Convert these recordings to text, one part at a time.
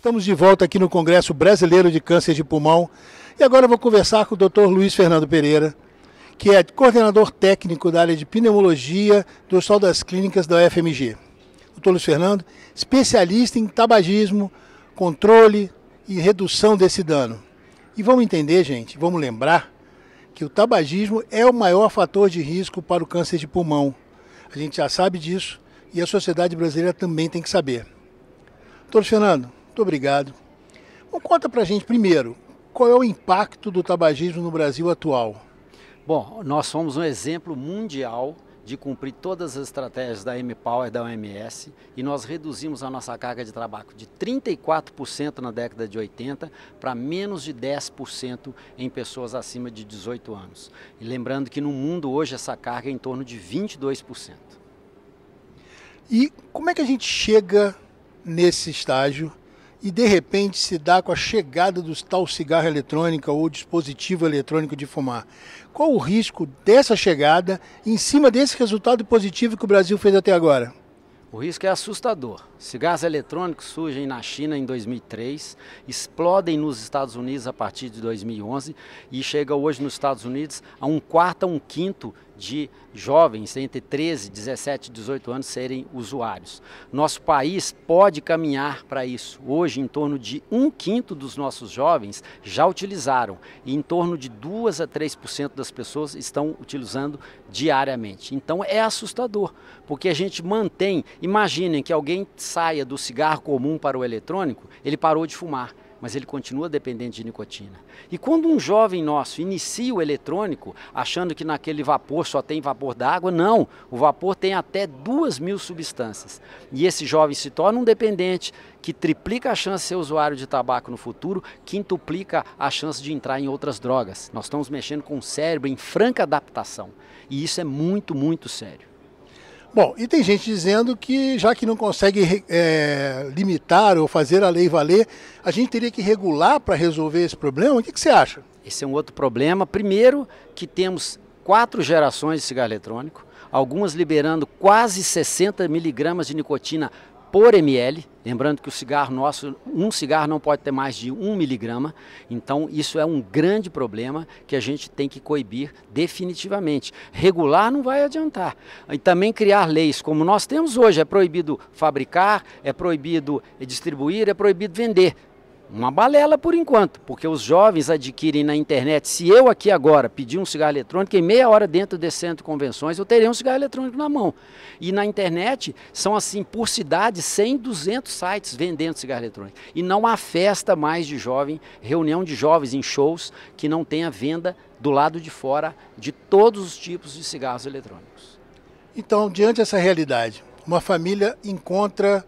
Estamos de volta aqui no Congresso Brasileiro de Câncer de Pulmão e agora vou conversar com o Dr. Luiz Fernando Pereira, que é coordenador técnico da área de pneumologia do Hospital das Clínicas da UFMG. Dr. Luiz Fernando, especialista em tabagismo, controle e redução desse dano. E vamos entender, gente, vamos lembrar que o tabagismo é o maior fator de risco para o câncer de pulmão. A gente já sabe disso e a sociedade brasileira também tem que saber. Doutor Fernando, muito obrigado. Bom, conta pra gente primeiro, qual é o impacto do tabagismo no Brasil atual? Bom, nós somos um exemplo mundial de cumprir todas as estratégias da MPower e da OMS e nós reduzimos a nossa carga de tabaco de 34% na década de 80 para menos de 10% em pessoas acima de 18 anos. E lembrando que no mundo hoje essa carga é em torno de 22%. E como é que a gente chega nesse estágio e de repente se dá com a chegada dos tal cigarro eletrônico ou dispositivo eletrônico de fumar. Qual o risco dessa chegada em cima desse resultado positivo que o Brasil fez até agora? O risco é assustador. Cigarros eletrônicos surgem na China em 2003, explodem nos Estados Unidos a partir de 2011 e chega hoje nos Estados Unidos a um quarto a um quinto de jovens entre 13, 17 e 18 anos serem usuários. Nosso país pode caminhar para isso. Hoje, em torno de um quinto dos nossos jovens já utilizaram e em torno de 2 a 3% das pessoas estão utilizando diariamente. Então é assustador, porque a gente mantém, imaginem que alguém saia do cigarro comum para o eletrônico, ele parou de fumar, mas ele continua dependente de nicotina. E quando um jovem nosso inicia o eletrônico, achando que naquele vapor só tem vapor d'água, não, o vapor tem até duas mil substâncias. E esse jovem se torna um dependente que triplica a chance de ser usuário de tabaco no futuro, quintuplica a chance de entrar em outras drogas. Nós estamos mexendo com o cérebro em franca adaptação. E isso é muito, muito sério. Bom, e tem gente dizendo que, já que não consegue é, limitar ou fazer a lei valer, a gente teria que regular para resolver esse problema? O que, que, você acha? Esse é um outro problema. Primeiro, que temos quatro gerações de cigarro eletrônico, algumas liberando quase 60 miligramas de nicotina por ml. Lembrando que o cigarro nosso, um cigarro não pode ter mais de um miligrama, então isso é um grande problema que a gente tem que coibir definitivamente. Regular não vai adiantar. E também criar leis, como nós temos hoje, é proibido fabricar, é proibido distribuir, é proibido vender uma balela por enquanto, porque os jovens adquirem na internet. Se eu aqui agora pedir um cigarro eletrônico, em meia hora dentro desse centro de convenções, eu terei um cigarro eletrônico na mão. E na internet são assim, por cidade, 100, 200 sites vendendo cigarro eletrônico. E não há festa mais de jovem, reunião de jovens em shows, que não tenha venda do lado de fora de todos os tipos de cigarros eletrônicos. Então, diante dessa realidade, uma família encontra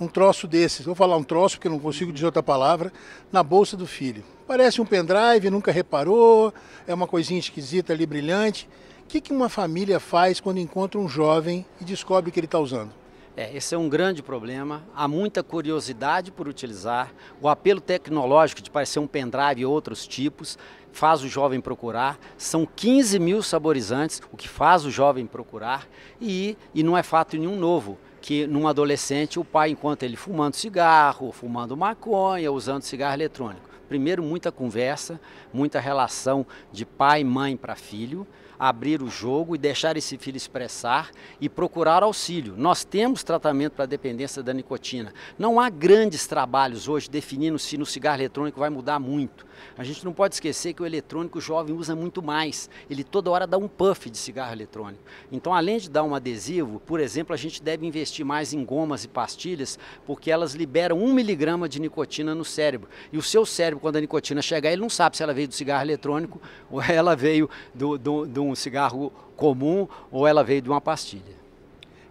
um troço desses, vou falar um troço porque não consigo dizer outra palavra, na bolsa do filho. Parece um pendrive, nunca reparou, é uma coisinha esquisita ali, brilhante. O que, que uma família faz quando encontra um jovem e descobre que ele está usando? É, esse é um grande problema. Há muita curiosidade por utilizar. O apelo tecnológico de parecer um pendrive e outros tipos faz o jovem procurar. São 15 mil saborizantes, o que faz o jovem procurar. E, e não é fato nenhum novo que num adolescente o pai encontra ele fumando cigarro, fumando maconha, usando cigarro eletrônico. Primeiro, muita conversa, muita relação de pai, mãe para filho abrir o jogo e deixar esse filho expressar e procurar auxílio. Nós temos tratamento para a dependência da nicotina. Não há grandes trabalhos hoje definindo se no cigarro eletrônico vai mudar muito. A gente não pode esquecer que o eletrônico jovem usa muito mais. Ele toda hora dá um puff de cigarro eletrônico. Então, além de dar um adesivo, por exemplo, a gente deve investir mais em gomas e pastilhas, porque elas liberam um miligrama de nicotina no cérebro. E o seu cérebro, quando a nicotina chegar, ele não sabe se ela veio do cigarro eletrônico ou ela veio do, do, do um cigarro comum ou ela veio de uma pastilha.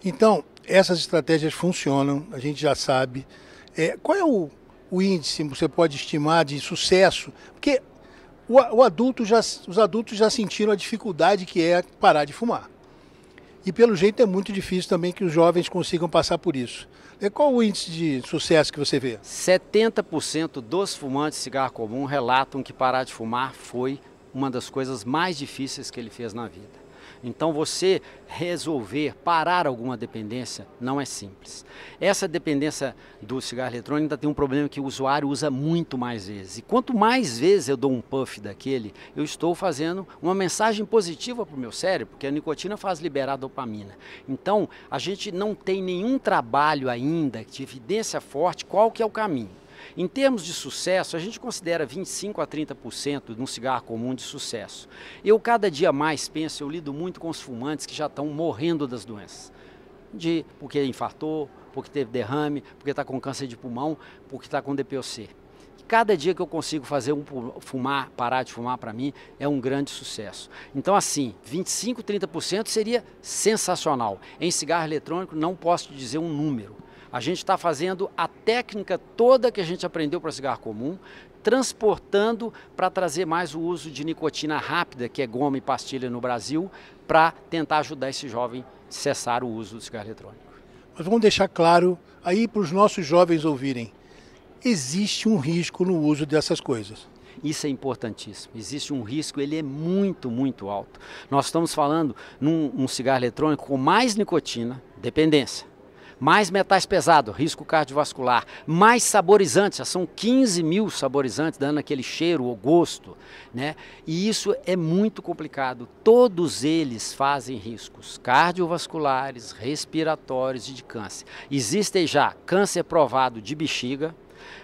Então, essas estratégias funcionam, a gente já sabe. É, qual é o, o índice que você pode estimar de sucesso? Porque o, o adulto já, os adultos já sentiram a dificuldade que é parar de fumar. E pelo jeito é muito difícil também que os jovens consigam passar por isso. É, qual o índice de sucesso que você vê? 70% dos fumantes de cigarro comum relatam que parar de fumar foi uma das coisas mais difíceis que ele fez na vida. Então você resolver parar alguma dependência não é simples. Essa dependência do cigarro eletrônico tem um problema que o usuário usa muito mais vezes. E quanto mais vezes eu dou um puff daquele, eu estou fazendo uma mensagem positiva para o meu cérebro, porque a nicotina faz liberar dopamina. Então a gente não tem nenhum trabalho ainda de evidência forte qual que é o caminho. Em termos de sucesso, a gente considera 25 a 30% de um cigarro comum de sucesso. Eu cada dia mais penso, eu lido muito com os fumantes que já estão morrendo das doenças. De porque infartou, porque teve derrame, porque está com câncer de pulmão, porque está com DPOC cada dia que eu consigo fazer um fumar, parar de fumar para mim é um grande sucesso. Então assim, 25, 30% seria sensacional. Em cigarro eletrônico não posso te dizer um número. A gente está fazendo a técnica toda que a gente aprendeu para cigarro comum, transportando para trazer mais o uso de nicotina rápida, que é goma e pastilha no Brasil, para tentar ajudar esse jovem a cessar o uso do cigarro eletrônico. Mas vamos deixar claro aí para os nossos jovens ouvirem. Existe um risco no uso dessas coisas. Isso é importantíssimo. Existe um risco, ele é muito, muito alto. Nós estamos falando num um cigarro eletrônico com mais nicotina, dependência mais metais pesados, risco cardiovascular, mais saborizantes, já são 15 mil saborizantes dando aquele cheiro ou gosto, né? E isso é muito complicado. Todos eles fazem riscos cardiovasculares, respiratórios e de câncer. Existem já câncer provado de bexiga,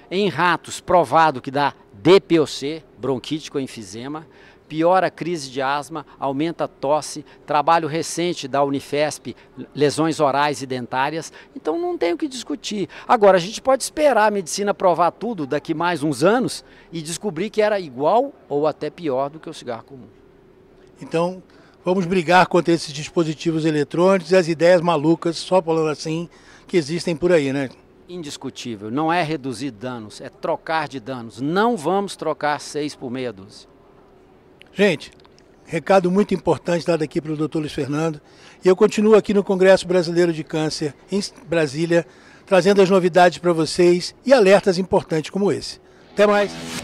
em ratos provado que dá DPOC, bronquítico com enfisema, piora a crise de asma, aumenta a tosse, trabalho recente da Unifesp, lesões orais e dentárias, então não tem o que discutir. Agora, a gente pode esperar a medicina provar tudo daqui mais uns anos e descobrir que era igual ou até pior do que o cigarro comum. Então, vamos brigar contra esses dispositivos eletrônicos e as ideias malucas, só falando assim, que existem por aí, né? Indiscutível. Não é reduzir danos, é trocar de danos. Não vamos trocar seis por meia dúzia. Gente, recado muito importante dado aqui pelo Dr. Luiz Fernando. E eu continuo aqui no Congresso Brasileiro de Câncer, em Brasília, trazendo as novidades para vocês e alertas importantes como esse. Até mais!